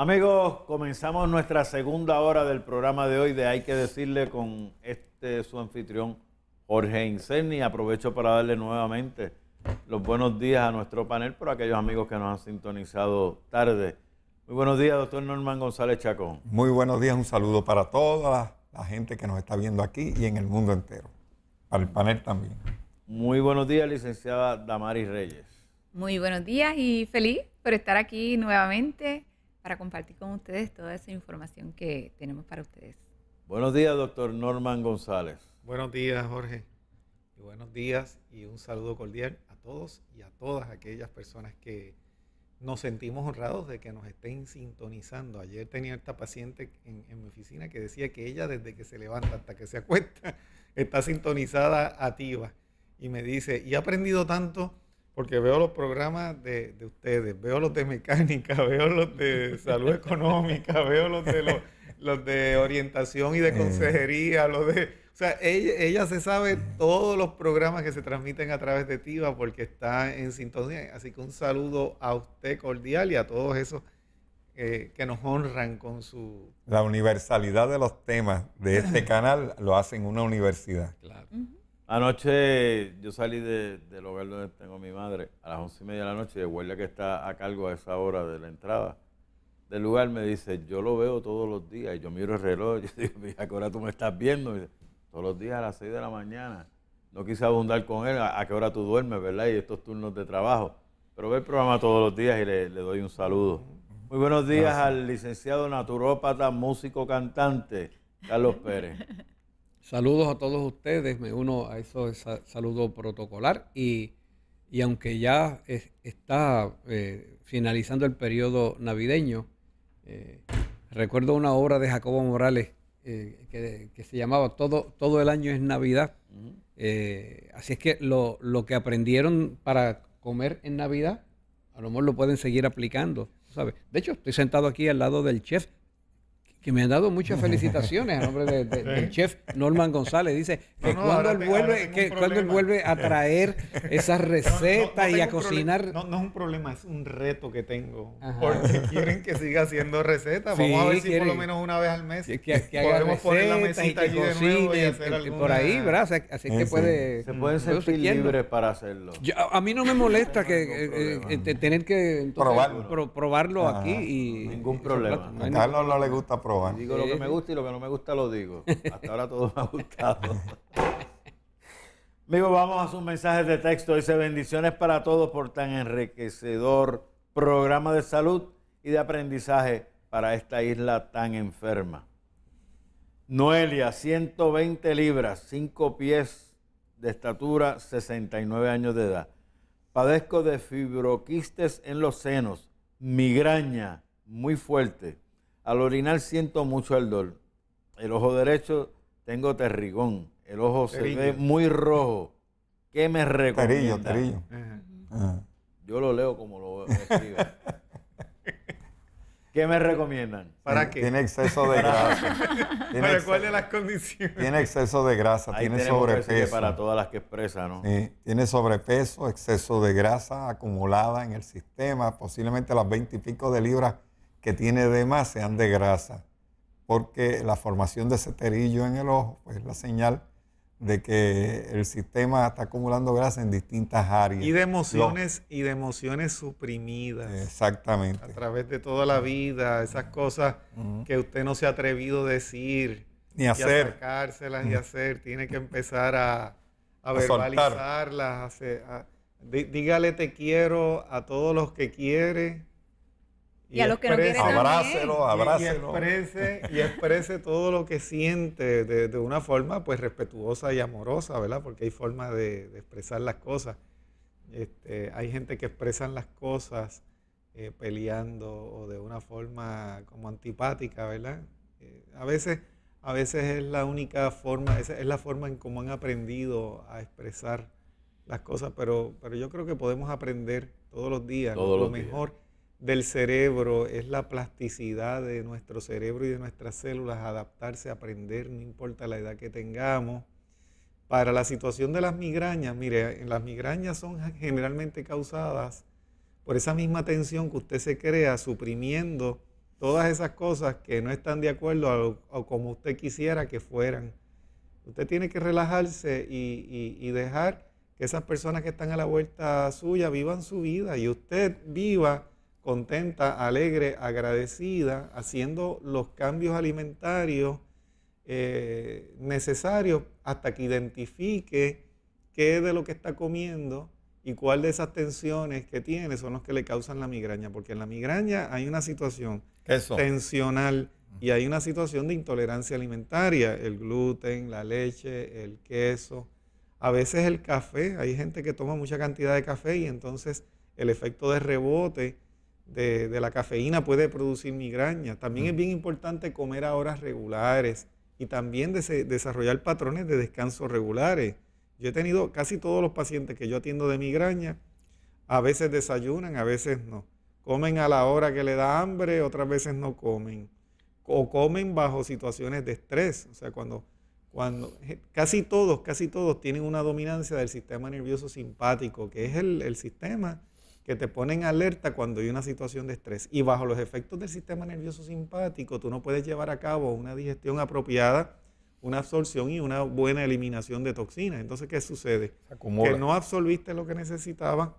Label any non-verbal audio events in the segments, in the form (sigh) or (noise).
Amigos, comenzamos nuestra segunda hora del programa de hoy de Hay que decirle con este su anfitrión Jorge Incerni. Aprovecho para darle nuevamente los buenos días a nuestro panel por aquellos amigos que nos han sintonizado tarde. Muy buenos días, doctor Norman González Chacón. Muy buenos días, un saludo para toda la, la gente que nos está viendo aquí y en el mundo entero. Para el panel también. Muy buenos días, licenciada Damaris Reyes. Muy buenos días y feliz por estar aquí nuevamente para compartir con ustedes toda esa información que tenemos para ustedes. Buenos días, doctor Norman González. Buenos días, Jorge. buenos días y un saludo cordial a todos y a todas aquellas personas que nos sentimos honrados de que nos estén sintonizando. Ayer tenía esta paciente en, mi oficina que decía que ella desde que se levanta hasta que se acuesta (laughs) está sintonizada activa. Y me dice, y ha aprendido tanto porque veo los programas de, ustedes, veo los de mecánica, (laughs) veo los de salud económica, (laughs) veo los de, los, de orientación y de eh. consejería, los de... O sea, ella, se sabe todos los programas que se transmiten a través de TIVA porque está en sintonía. Así que un saludo a usted cordial y a todos esos eh, que nos honran con su... La universalidad de los temas de este (laughs) canal lo hacen una universidad. Claro. Anoche yo salí del hogar donde tengo a mi madre a las once y media de la noche y el guardia que está a cargo a esa hora de la entrada del lugar me dice, yo lo veo todos los días y yo miro el reloj (laughs) y digo, mira, ¿a qué hora tú me estás viendo? todos los días a las seis de la mañana. No quise abundar con él a, qué hora tú duermes, ¿verdad? Y estos turnos de trabajo. Pero ve el programa todos los días y le, doy un saludo. Muy buenos días al licenciado naturópata, músico, cantante, Carlos Pérez. (laughs) Saludos a todos ustedes, me uno a eso saludo protocolar y, aunque ya está eh, finalizando el periodo navideño, eh, recuerdo una obra de Jacobo Morales eh, que, se llamaba Todo, Todo el año es Navidad. así es que lo, que aprendieron para comer en Navidad, a lo mejor lo pueden seguir aplicando. De hecho, estoy sentado aquí al lado del chef que me han dado muchas felicitaciones a nombre (laughs) del chef Norman González. Dice que cuando él vuelve, que cuando él vuelve a traer esas recetas y a cocinar. no, no es un problema, es un reto que tengo. Porque quieren que siga haciendo recetas. Vamos a ver si por lo menos una vez al mes que, podemos poner la mesita allí de nuevo y hacer alguna... Por ahí, ¿verdad? así que puede. Se pueden sentir libres para hacerlo. a mí no me molesta que eh, eh, eh, tener que probarlo, aquí y ningún problema. A Carlos no le gusta probarlo Digo lo que me gusta y lo que no me gusta lo digo. Hasta ahora todo me ha gustado. (laughs) Amigos, vamos a sus mensajes de texto. Dice bendiciones para todos por tan enriquecedor programa de salud y de aprendizaje para esta isla tan enferma. Noelia, 120 libras, 5 pies de estatura, 69 años de edad. Padezco de fibroquistes en los senos, migraña muy fuerte, al orinar siento mucho el dolor. El ojo derecho tengo terrigón. El ojo se ve muy rojo. ¿Qué me recomienda? Terillo, terillo. Yo lo leo como lo escribo. (laughs) ¿Qué me recomiendan? ¿Para qué? Tiene exceso de grasa. (laughs) ¿Para cuál cuáles las condiciones? Tiene exceso de grasa, tiene sobrepeso. para todas las que expresa, ¿no? Sí, tiene sobrepeso, exceso de grasa acumulada en el sistema, posiblemente las veintipico de libras que tiene de más sean de grasa, porque la formación de ceterillo en el ojo pues, es la señal de que el sistema está acumulando grasa en distintas áreas. Y de emociones, y de emociones suprimidas. Exactamente. A través de toda la vida, esas cosas que usted no se ha atrevido a decir. Ni a hacer. Y acercárselas y hacer. Tiene que empezar a, verbalizarlas. dígale te quiero a todos los que quiere y, a los que no quieren abrácelo, abrácelo. Y, exprese, y exprese todo lo que siente de, una forma pues respetuosa y amorosa, ¿verdad? Porque hay formas de, expresar las cosas. Este, hay gente que expresan las cosas eh, peleando o de una forma como antipática, ¿verdad? Eh, a, veces, a veces es la única forma, es la forma en cómo han aprendido a expresar las cosas, pero, pero yo creo que podemos aprender todos los días lo mejor del cerebro es la plasticidad de nuestro cerebro y de nuestras células, adaptarse, aprender, no importa la edad que tengamos. Para la situación de las migrañas, mire, las migrañas son generalmente causadas por esa misma tensión que usted se crea suprimiendo todas esas cosas que no están de acuerdo o como usted quisiera que fueran. Usted tiene que relajarse y, y dejar que esas personas que están a la vuelta suya vivan su vida y usted viva contenta, alegre, agradecida, haciendo los cambios alimentarios eh, necesarios hasta que identifique qué de lo que está comiendo y cuál de esas tensiones que tiene son los que le causan la migraña. Porque en la migraña hay una situación tensional y hay una situación de intolerancia alimentaria. El gluten, la leche, el queso, a veces el café. Hay gente que toma mucha cantidad de café y entonces el efecto de rebote de, la cafeína puede producir migraña. También es mm. bien importante comer a horas regulares y también desarrollar patrones de descanso regulares. Yo he tenido casi todos los pacientes que yo atiendo de migraña, a veces desayunan, a veces no. Comen a la hora que le da hambre, otras veces no comen. O comen bajo situaciones de estrés. O sea, cuando, cuando eh, casi todos, casi todos tienen una dominancia del sistema nervioso simpático, que es el, el sistema que te ponen alerta cuando hay una situación de estrés. Y bajo los efectos del sistema nervioso simpático, tú no puedes llevar a cabo una digestión apropiada, una absorción y una buena eliminación de toxinas. Entonces, ¿qué sucede? Que no absorbiste lo que necesitabas,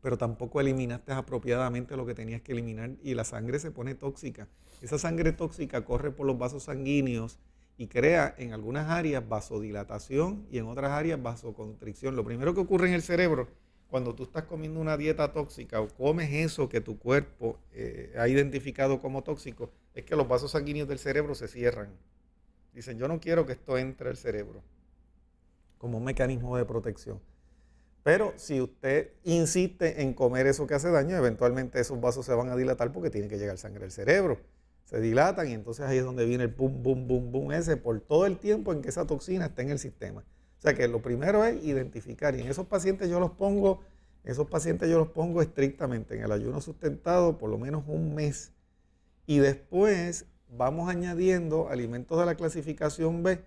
pero tampoco eliminaste apropiadamente lo que tenías que eliminar y la sangre se pone tóxica. Esa sangre tóxica corre por los vasos sanguíneos y crea en algunas áreas vasodilatación y en otras áreas vasoconstricción. Lo primero que ocurre en el cerebro cuando tú estás comiendo una dieta tóxica o comes eso que tu cuerpo eh, ha identificado como tóxico, es que los vasos sanguíneos del cerebro se cierran. Dicen, yo no quiero que esto entre al cerebro como un mecanismo de protección. Pero si usted insiste en comer eso que hace daño, eventualmente esos vasos se van a dilatar porque tiene que llegar sangre al cerebro. Se dilatan y entonces ahí es donde viene el boom, boom, boom, boom ese por todo el tiempo en que esa toxina está en el sistema. O sea que lo primero es identificar y en esos pacientes yo los pongo, esos pacientes yo los pongo estrictamente en el ayuno sustentado por lo menos un mes y después vamos añadiendo alimentos de la clasificación B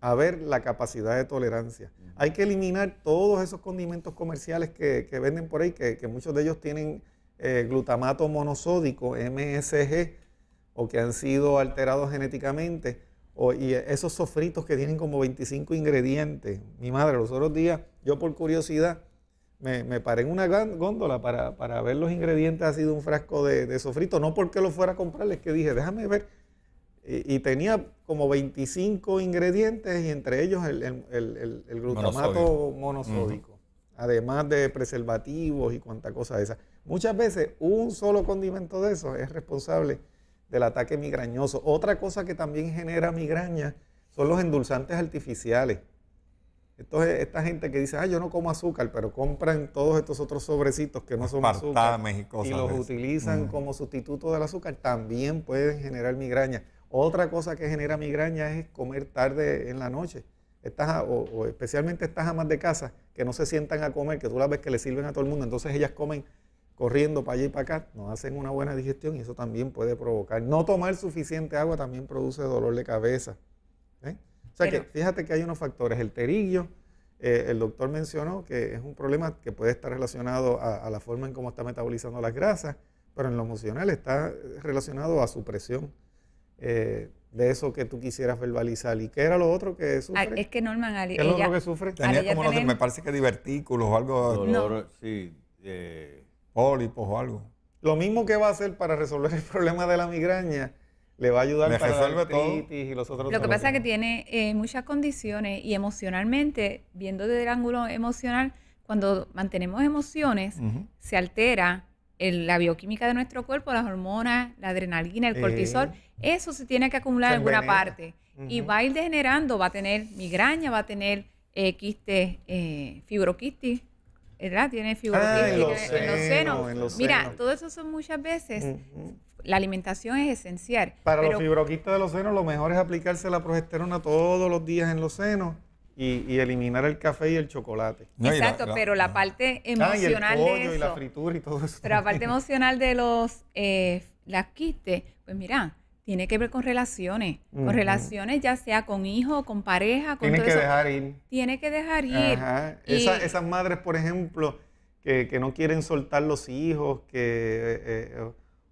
a ver la capacidad de tolerancia. Hay que eliminar todos esos condimentos comerciales que, venden por ahí, que, muchos de ellos tienen eh, glutamato monosódico, MSG, o que han sido alterados genéticamente y esos sofritos que tienen como 25 ingredientes. Mi madre, los otros días, yo por curiosidad, me, paré en una góndola para, ver los ingredientes así de un frasco de, sofrito. No porque lo fuera a comprar, es que dije, déjame ver. Y, tenía como 25 ingredientes y entre ellos el, glutamato monosódico. Además de preservativos y cuanta cosa de esa. Muchas veces un solo condimento de esos es responsable del ataque migrañoso. Otra cosa que también genera migraña son los endulzantes artificiales. Entonces, esta gente que dice, ah, yo no como azúcar, pero compran todos estos otros sobrecitos que no son azúcar y los utilizan mm. como sustituto del azúcar, también pueden generar migraña. Otra cosa que genera migraña es comer tarde en la noche. Estas, ah, o, especialmente estas amas de casa que no se sientan a comer, que tú las ves que le sirven a todo el mundo, entonces ellas comen corriendo para allá y para acá, no hacen una buena digestión y eso también puede provocar. No tomar suficiente agua también produce dolor de cabeza. ¿eh? O sea que fíjate que hay unos factores. El terillo, eh, el doctor mencionó que es un problema que puede estar relacionado a, la forma en cómo está metabolizando las grasas, pero en lo emocional está relacionado a su presión. Eh, de eso que tú quisieras verbalizar. ¿Y qué era lo otro que ah, sufre? es que Norman, es lo otro que sufre? Tenía como, me parece que divertículos o algo. Dolor, sí. Eh, pólipos o algo. Lo mismo que va a hacer para resolver el (laughs) problema de la migraña, le va a ayudar a para la artritis y los otros. Lo que pasa es que tiene eh, muchas condiciones y emocionalmente, viendo desde el ángulo emocional, cuando mantenemos emociones, se altera la bioquímica de nuestro cuerpo, las hormonas, la adrenalina, el eh. cortisol. eso se tiene que acumular en alguna parte y va a ir degenerando, va a tener migraña, va a tener eh, quistes, eh, fibroquistis tiene fibroquistas ah, en, los senos. Mira, todo eso son muchas veces. La alimentación es esencial. Para los fibroquistas de los senos, lo mejor es aplicarse la progesterona todos los días en los senos. Y, eliminar el café y el chocolate. Exacto, pero la parte emocional ah, y el pollo de y la fritura y todo eso. Pero la parte emocional de los eh, las quistes, pues mira, tiene que ver con relaciones, con relaciones ya sea con hijo, con pareja, con Tiene que dejar ir. Tiene que dejar ir. esas madres, por ejemplo, que, no quieren soltar los hijos, que eh, eh,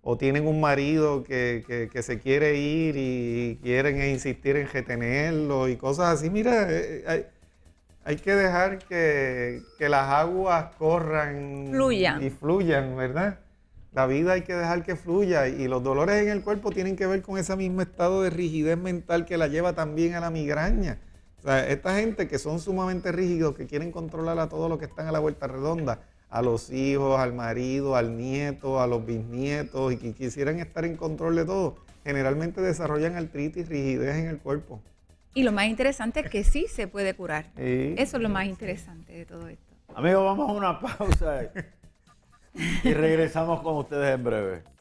o tienen un marido que, se quiere ir y quieren e insistir en retenerlo y cosas así. Mira, eh, hay, que dejar que, las aguas corran y fluyan, ¿verdad? La vida hay que dejar que fluya y los dolores en el cuerpo tienen que ver con ese mismo estado de rigidez mental que la lleva también a la migraña. O sea, esta gente que son sumamente rígidos, que quieren controlar a todos los que están a la vuelta redonda, a los hijos, al marido, al nieto, a los bisnietos y que quisieran estar en control de todo, generalmente desarrollan artritis, rigidez en el cuerpo. Y lo más interesante es que sí se puede curar. Eso es lo más interesante de todo esto. Amigos, vamos a una pausa. (laughs) y regresamos con ustedes en breve.